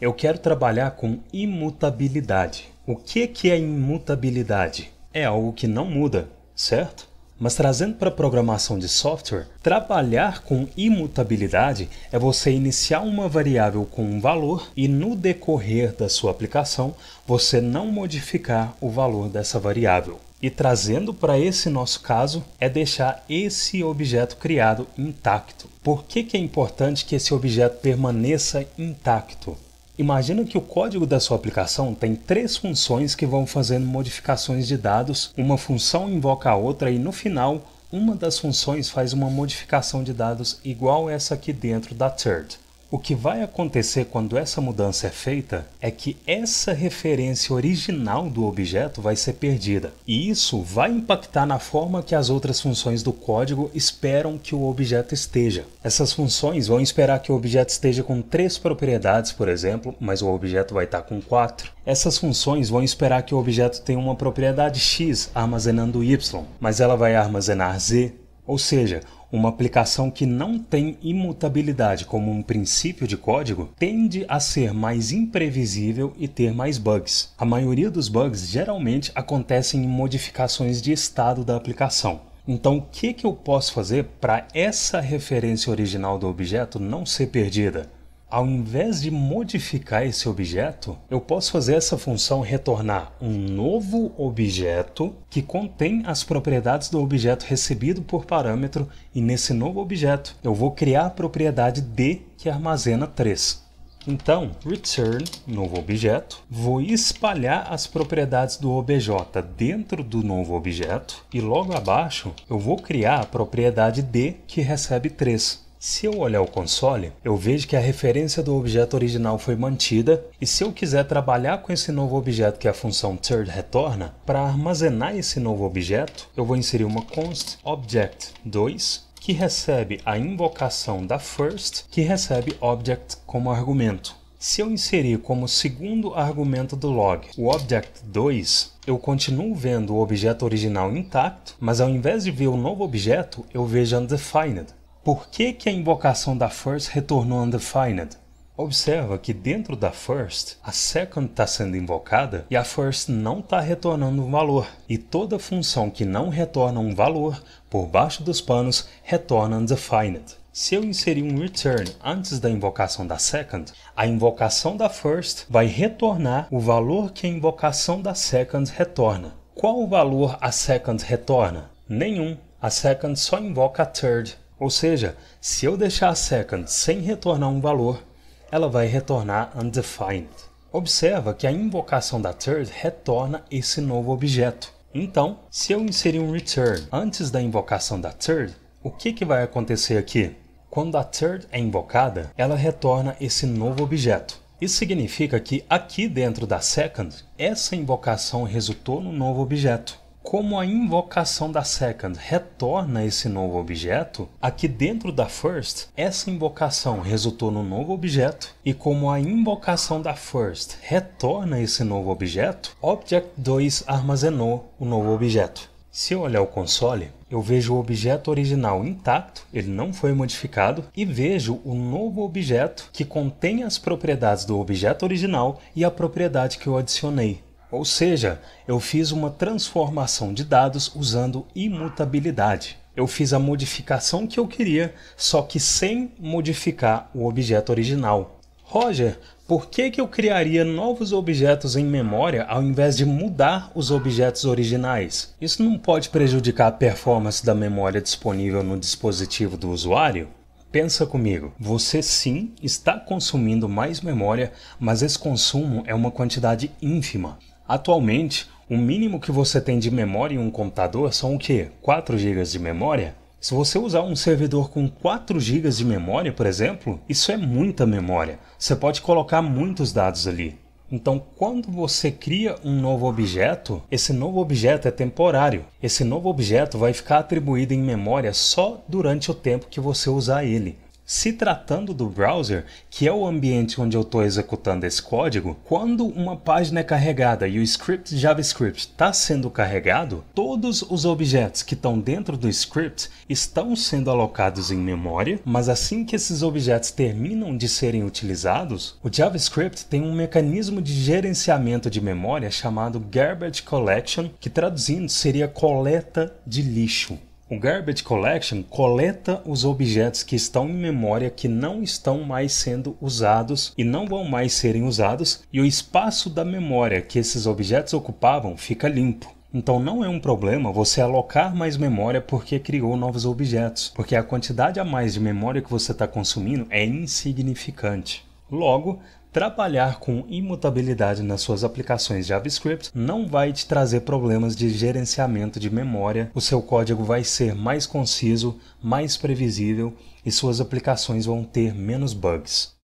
Eu quero trabalhar com imutabilidade. O que, que é imutabilidade? É algo que não muda, certo? Mas trazendo para a programação de software, trabalhar com imutabilidade é você iniciar uma variável com um valor e no decorrer da sua aplicação você não modificar o valor dessa variável. E trazendo para esse nosso caso é deixar esse objeto criado intacto. Por que, que é importante que esse objeto permaneça intacto? Imagina que o código da sua aplicação tem três funções que vão fazendo modificações de dados, uma função invoca a outra e no final uma das funções faz uma modificação de dados igual essa aqui dentro da third. O que vai acontecer quando essa mudança é feita é que essa referência original do objeto vai ser perdida, e isso vai impactar na forma que as outras funções do código esperam que o objeto esteja. Essas funções vão esperar que o objeto esteja com três propriedades, por exemplo, mas o objeto vai estar com quatro. Essas funções vão esperar que o objeto tenha uma propriedade x armazenando y, mas ela vai armazenar z. Ou seja, uma aplicação que não tem imutabilidade como um princípio de código tende a ser mais imprevisível e ter mais bugs. A maioria dos bugs geralmente acontecem em modificações de estado da aplicação. Então, o que, que eu posso fazer para essa referência original do objeto não ser perdida? Ao invés de modificar esse objeto, eu posso fazer essa função retornar um novo objeto que contém as propriedades do objeto recebido por parâmetro e nesse novo objeto eu vou criar a propriedade d que armazena 3. Então, return, novo objeto, vou espalhar as propriedades do obj dentro do novo objeto e logo abaixo eu vou criar a propriedade d que recebe 3. Se eu olhar o console, eu vejo que a referência do objeto original foi mantida e se eu quiser trabalhar com esse novo objeto que é a função third retorna, para armazenar esse novo objeto, eu vou inserir uma const object 2 que recebe a invocação da first, que recebe object como argumento. Se eu inserir como segundo argumento do log o object 2, eu continuo vendo o objeto original intacto, mas ao invés de ver o novo objeto, eu vejo undefined, por que, que a invocação da First retornou undefined? Observa que dentro da first, a second está sendo invocada e a first não está retornando um valor. E toda função que não retorna um valor, por baixo dos panos, retorna undefined. Se eu inserir um return antes da invocação da second, a invocação da first vai retornar o valor que a invocação da second retorna. Qual o valor a second retorna? Nenhum. A second só invoca a third. Ou seja, se eu deixar a second sem retornar um valor, ela vai retornar undefined. Observa que a invocação da third retorna esse novo objeto. Então, se eu inserir um return antes da invocação da third, o que, que vai acontecer aqui? Quando a third é invocada, ela retorna esse novo objeto. Isso significa que aqui dentro da second, essa invocação resultou no novo objeto. Como a invocação da second retorna esse novo objeto, aqui dentro da first, essa invocação resultou no novo objeto, e como a invocação da first retorna esse novo objeto, object 2 armazenou o novo objeto. Se eu olhar o console, eu vejo o objeto original intacto, ele não foi modificado, e vejo o novo objeto que contém as propriedades do objeto original e a propriedade que eu adicionei, ou seja, eu fiz uma transformação de dados usando imutabilidade. Eu fiz a modificação que eu queria, só que sem modificar o objeto original. Roger, por que, que eu criaria novos objetos em memória ao invés de mudar os objetos originais? Isso não pode prejudicar a performance da memória disponível no dispositivo do usuário? Pensa comigo, você sim está consumindo mais memória, mas esse consumo é uma quantidade ínfima. Atualmente, o mínimo que você tem de memória em um computador são o quê? 4 GB de memória? Se você usar um servidor com 4 GB de memória, por exemplo, isso é muita memória. Você pode colocar muitos dados ali. Então, quando você cria um novo objeto, esse novo objeto é temporário. Esse novo objeto vai ficar atribuído em memória só durante o tempo que você usar ele. Se tratando do browser, que é o ambiente onde eu estou executando esse código, quando uma página é carregada e o script JavaScript está sendo carregado, todos os objetos que estão dentro do script estão sendo alocados em memória, mas assim que esses objetos terminam de serem utilizados, o JavaScript tem um mecanismo de gerenciamento de memória chamado Garbage Collection, que traduzindo seria coleta de lixo. O Garbage Collection coleta os objetos que estão em memória que não estão mais sendo usados e não vão mais serem usados, e o espaço da memória que esses objetos ocupavam fica limpo. Então não é um problema você alocar mais memória porque criou novos objetos, porque a quantidade a mais de memória que você está consumindo é insignificante. Logo, Trabalhar com imutabilidade nas suas aplicações JavaScript não vai te trazer problemas de gerenciamento de memória, o seu código vai ser mais conciso, mais previsível e suas aplicações vão ter menos bugs.